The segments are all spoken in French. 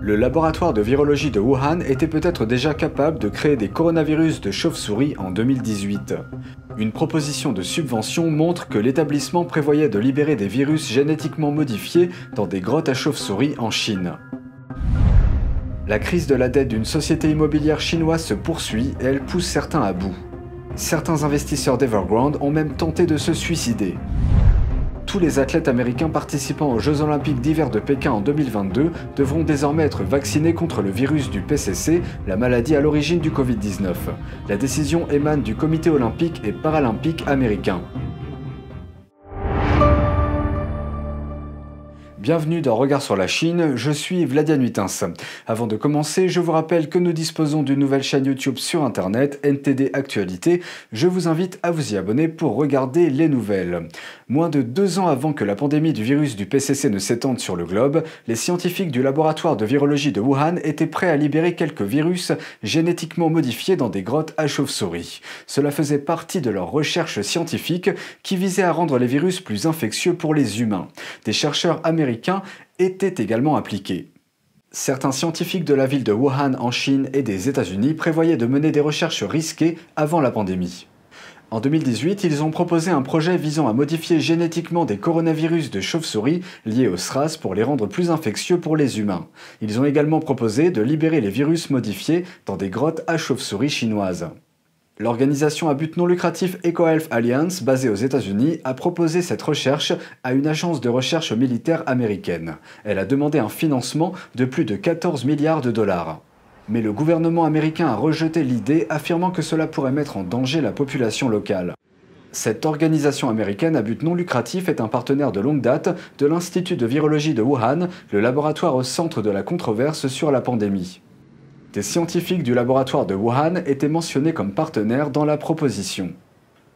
Le laboratoire de virologie de Wuhan était peut-être déjà capable de créer des coronavirus de chauves souris en 2018. Une proposition de subvention montre que l'établissement prévoyait de libérer des virus génétiquement modifiés dans des grottes à chauve-souris en Chine. La crise de la dette d'une société immobilière chinoise se poursuit et elle pousse certains à bout. Certains investisseurs d'Evergrande ont même tenté de se suicider tous les athlètes américains participant aux Jeux Olympiques d'hiver de Pékin en 2022 devront désormais être vaccinés contre le virus du PCC, la maladie à l'origine du Covid-19. La décision émane du Comité olympique et paralympique américain. Bienvenue dans Regard sur la Chine, je suis Vladian Nuitens. Avant de commencer, je vous rappelle que nous disposons d'une nouvelle chaîne YouTube sur internet, NTD Actualité. Je vous invite à vous y abonner pour regarder les nouvelles. Moins de deux ans avant que la pandémie du virus du PCC ne s'étende sur le globe, les scientifiques du laboratoire de virologie de Wuhan étaient prêts à libérer quelques virus génétiquement modifiés dans des grottes à chauves-souris. Cela faisait partie de leurs recherches scientifiques qui visaient à rendre les virus plus infectieux pour les humains. Des chercheurs américains étaient également impliqués. Certains scientifiques de la ville de Wuhan en Chine et des États-Unis prévoyaient de mener des recherches risquées avant la pandémie. En 2018, ils ont proposé un projet visant à modifier génétiquement des coronavirus de chauves souris liés au SRAS pour les rendre plus infectieux pour les humains. Ils ont également proposé de libérer les virus modifiés dans des grottes à chauves souris chinoises. L'organisation à but non lucratif EcoHealth Alliance, basée aux États-Unis, a proposé cette recherche à une agence de recherche militaire américaine. Elle a demandé un financement de plus de 14 milliards de dollars. Mais le gouvernement américain a rejeté l'idée, affirmant que cela pourrait mettre en danger la population locale. Cette organisation américaine à but non lucratif est un partenaire de longue date de l'Institut de virologie de Wuhan, le laboratoire au centre de la controverse sur la pandémie. Des scientifiques du laboratoire de Wuhan étaient mentionnés comme partenaires dans la proposition.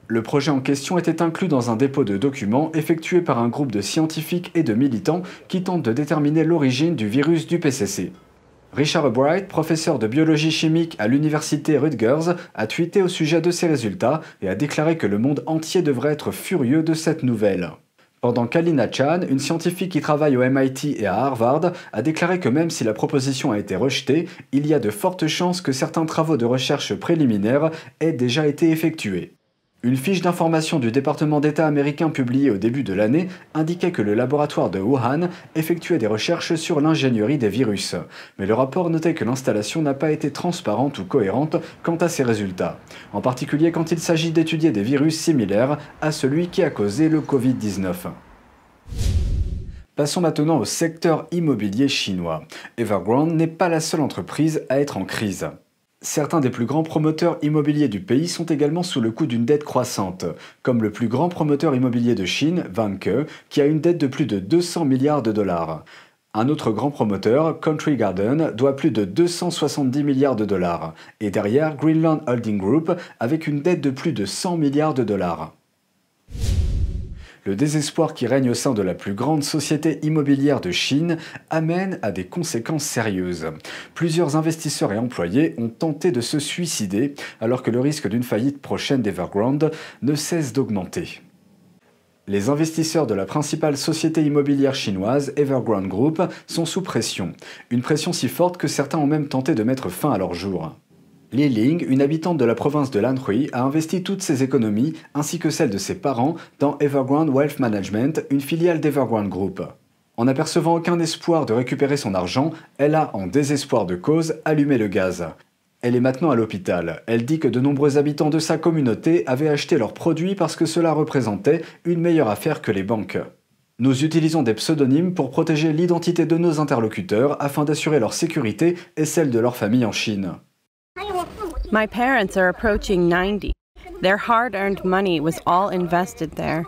Le projet en question était inclus dans un dépôt de documents effectué par un groupe de scientifiques et de militants qui tentent de déterminer l'origine du virus du PCC. Richard Bright, professeur de biologie chimique à l'université Rutgers, a tweeté au sujet de ces résultats et a déclaré que le monde entier devrait être furieux de cette nouvelle. Pendant qu'Alina Chan, une scientifique qui travaille au MIT et à Harvard, a déclaré que même si la proposition a été rejetée, il y a de fortes chances que certains travaux de recherche préliminaires aient déjà été effectués. Une fiche d'information du département d'État américain publiée au début de l'année indiquait que le laboratoire de Wuhan effectuait des recherches sur l'ingénierie des virus, mais le rapport notait que l'installation n'a pas été transparente ou cohérente quant à ses résultats, en particulier quand il s'agit d'étudier des virus similaires à celui qui a causé le Covid-19. Passons maintenant au secteur immobilier chinois. Evergrande n'est pas la seule entreprise à être en crise. Certains des plus grands promoteurs immobiliers du pays sont également sous le coup d'une dette croissante, comme le plus grand promoteur immobilier de Chine, Vanke, qui a une dette de plus de 200 milliards de dollars. Un autre grand promoteur, Country Garden, doit plus de 270 milliards de dollars, et derrière Greenland Holding Group avec une dette de plus de 100 milliards de dollars. Le désespoir qui règne au sein de la plus grande société immobilière de Chine amène à des conséquences sérieuses. Plusieurs investisseurs et employés ont tenté de se suicider alors que le risque d'une faillite prochaine d'Evergrande ne cesse d'augmenter. Les investisseurs de la principale société immobilière chinoise, Evergrande Group, sont sous pression. Une pression si forte que certains ont même tenté de mettre fin à leur jour. Li Ling, une habitante de la province de Lanhui, a investi toutes ses économies, ainsi que celles de ses parents, dans Evergrande Wealth Management, une filiale d'Evergrande Group. En n'apercevant aucun espoir de récupérer son argent, elle a, en désespoir de cause, allumé le gaz. Elle est maintenant à l'hôpital. Elle dit que de nombreux habitants de sa communauté avaient acheté leurs produits parce que cela représentait une meilleure affaire que les banques. Nous utilisons des pseudonymes pour protéger l'identité de nos interlocuteurs afin d'assurer leur sécurité et celle de leur famille en Chine. My parents are approaching 90. Their hard earned money was all invested there.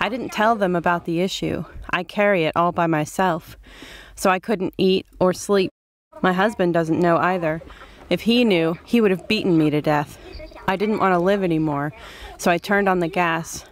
I didn't tell them about the issue. I carry it all by myself. So I couldn't eat or sleep. My husband doesn't know either. If he knew, he would have beaten me to death. I didn't want to live anymore, so I turned on the gas.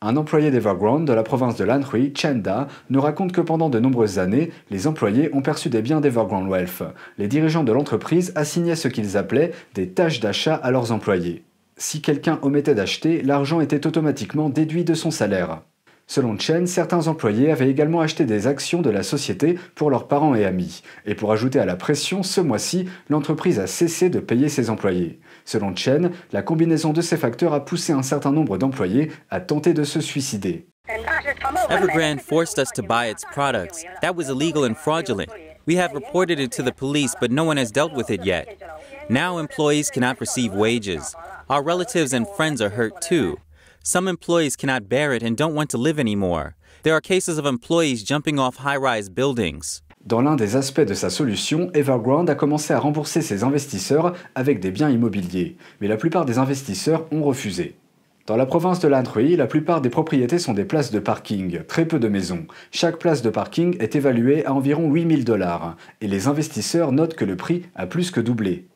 Un employé d'Everground de la province de l'Anhui, Da, nous raconte que pendant de nombreuses années, les employés ont perçu des biens d'Everground Wealth. Les dirigeants de l'entreprise assignaient ce qu'ils appelaient des tâches d'achat à leurs employés. Si quelqu'un omettait d'acheter, l'argent était automatiquement déduit de son salaire. Selon Chen, certains employés avaient également acheté des actions de la société pour leurs parents et amis. Et pour ajouter à la pression, ce mois-ci, l'entreprise a cessé de payer ses employés. Selon Chen, la combinaison de ces facteurs a poussé un certain nombre d'employés à tenter de se suicider. Evergrande forced us to buy its products. That was illegal and fraudulent. We have reported it to the police, but no one has dealt with it yet. Now employees cannot receive wages. Our relatives and friends are hurt too. Some employees cannot bear it and don't want to live anymore. There are cases of employees jumping off high rise buildings. Dans l'un des aspects de sa solution, Evergrande a commencé à rembourser ses investisseurs avec des biens immobiliers, mais la plupart des investisseurs ont refusé. Dans la province de l'Anhui, la plupart des propriétés sont des places de parking, très peu de maisons. Chaque place de parking est évaluée à environ 8000 dollars, et les investisseurs notent que le prix a plus que doublé.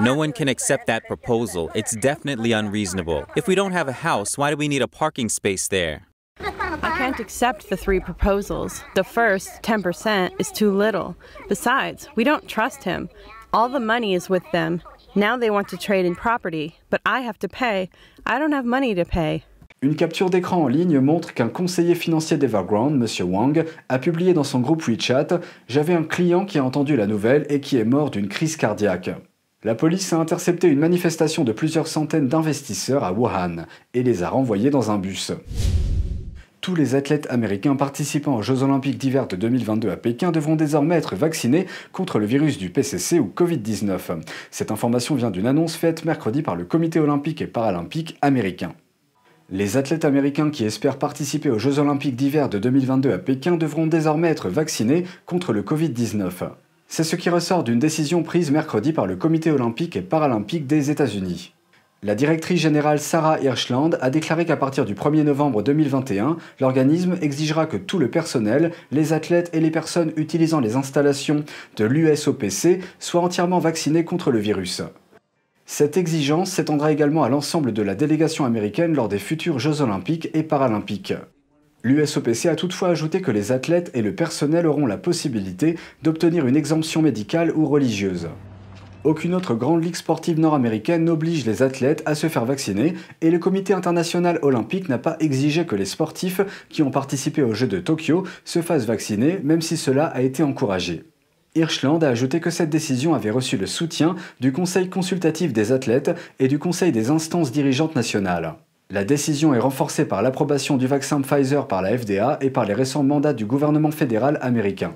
No one can accept that proposal. It's definitely unreasonable. If we don't have a house, why do we need a parking space there? can't accept the three proposals. The first, 10%, is too little. Besides, we don't trust him. All the money is with them. Now they want to trade in property, but I have to pay. I don't have money to pay. Une capture d'écran en ligne montre qu'un conseiller financier d'Everground, M. Wang, a publié dans son groupe WeChat J'avais un client qui a entendu la nouvelle et qui est mort d'une crise cardiaque. La police a intercepté une manifestation de plusieurs centaines d'investisseurs à Wuhan et les a renvoyés dans un bus tous les athlètes américains participant aux Jeux olympiques d'hiver de 2022 à Pékin devront désormais être vaccinés contre le virus du PCC ou Covid-19. Cette information vient d'une annonce faite mercredi par le Comité olympique et paralympique américain. Les athlètes américains qui espèrent participer aux Jeux olympiques d'hiver de 2022 à Pékin devront désormais être vaccinés contre le Covid-19. C'est ce qui ressort d'une décision prise mercredi par le Comité olympique et paralympique des États-Unis. La directrice générale Sarah Hirschland a déclaré qu'à partir du 1er novembre 2021, l'organisme exigera que tout le personnel, les athlètes et les personnes utilisant les installations de l'USOPC soient entièrement vaccinés contre le virus. Cette exigence s'étendra également à l'ensemble de la délégation américaine lors des futurs Jeux olympiques et paralympiques. L'USOPC a toutefois ajouté que les athlètes et le personnel auront la possibilité d'obtenir une exemption médicale ou religieuse. Aucune autre grande ligue sportive nord-américaine n'oblige les athlètes à se faire vacciner et le comité international olympique n'a pas exigé que les sportifs qui ont participé aux Jeux de Tokyo se fassent vacciner même si cela a été encouragé. Hirschland a ajouté que cette décision avait reçu le soutien du Conseil consultatif des athlètes et du Conseil des instances dirigeantes nationales. La décision est renforcée par l'approbation du vaccin Pfizer par la FDA et par les récents mandats du gouvernement fédéral américain.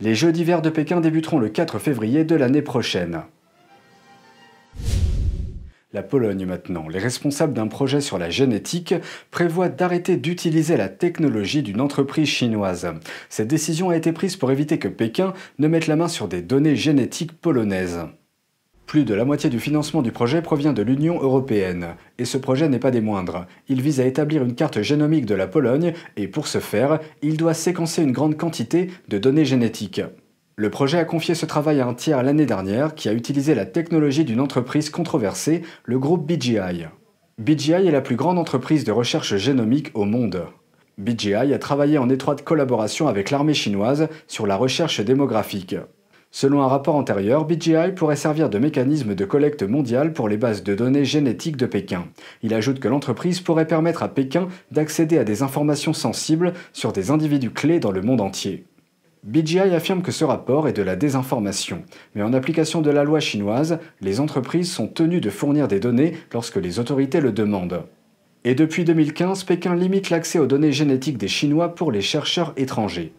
Les Jeux d'hiver de Pékin débuteront le 4 février de l'année prochaine. La Pologne maintenant. Les responsables d'un projet sur la génétique prévoient d'arrêter d'utiliser la technologie d'une entreprise chinoise. Cette décision a été prise pour éviter que Pékin ne mette la main sur des données génétiques polonaises. Plus de la moitié du financement du projet provient de l'Union européenne, et ce projet n'est pas des moindres. Il vise à établir une carte génomique de la Pologne, et pour ce faire, il doit séquencer une grande quantité de données génétiques. Le projet a confié ce travail à un tiers l'année dernière qui a utilisé la technologie d'une entreprise controversée, le groupe BGI. BGI est la plus grande entreprise de recherche génomique au monde. BGI a travaillé en étroite collaboration avec l'armée chinoise sur la recherche démographique. Selon un rapport antérieur, BGI pourrait servir de mécanisme de collecte mondiale pour les bases de données génétiques de Pékin. Il ajoute que l'entreprise pourrait permettre à Pékin d'accéder à des informations sensibles sur des individus clés dans le monde entier. BGI affirme que ce rapport est de la désinformation, mais en application de la loi chinoise, les entreprises sont tenues de fournir des données lorsque les autorités le demandent. Et depuis 2015, Pékin limite l'accès aux données génétiques des Chinois pour les chercheurs étrangers.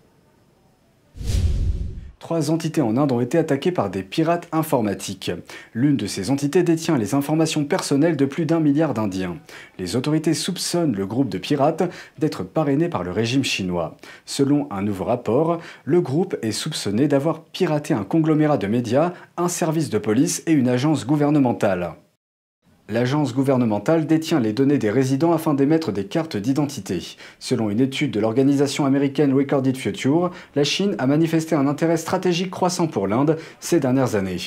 Trois entités en Inde ont été attaquées par des pirates informatiques. L'une de ces entités détient les informations personnelles de plus d'un milliard d'Indiens. Les autorités soupçonnent le groupe de pirates d'être parrainé par le régime chinois. Selon un nouveau rapport, le groupe est soupçonné d'avoir piraté un conglomérat de médias, un service de police et une agence gouvernementale. L'agence gouvernementale détient les données des résidents afin d'émettre des cartes d'identité. Selon une étude de l'organisation américaine Recorded Future, la Chine a manifesté un intérêt stratégique croissant pour l'Inde ces dernières années.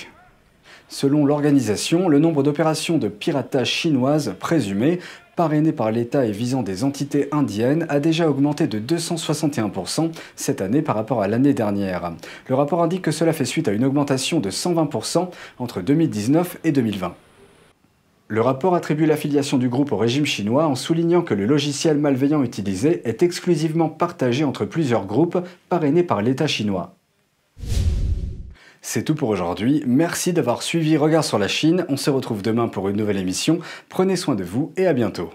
Selon l'organisation, le nombre d'opérations de piratage chinoise présumées, parrainées par l'État et visant des entités indiennes, a déjà augmenté de 261% cette année par rapport à l'année dernière. Le rapport indique que cela fait suite à une augmentation de 120% entre 2019 et 2020. Le rapport attribue l'affiliation du groupe au régime chinois en soulignant que le logiciel malveillant utilisé est exclusivement partagé entre plusieurs groupes parrainés par l'État chinois. C'est tout pour aujourd'hui, merci d'avoir suivi Regard sur la Chine, on se retrouve demain pour une nouvelle émission, prenez soin de vous et à bientôt.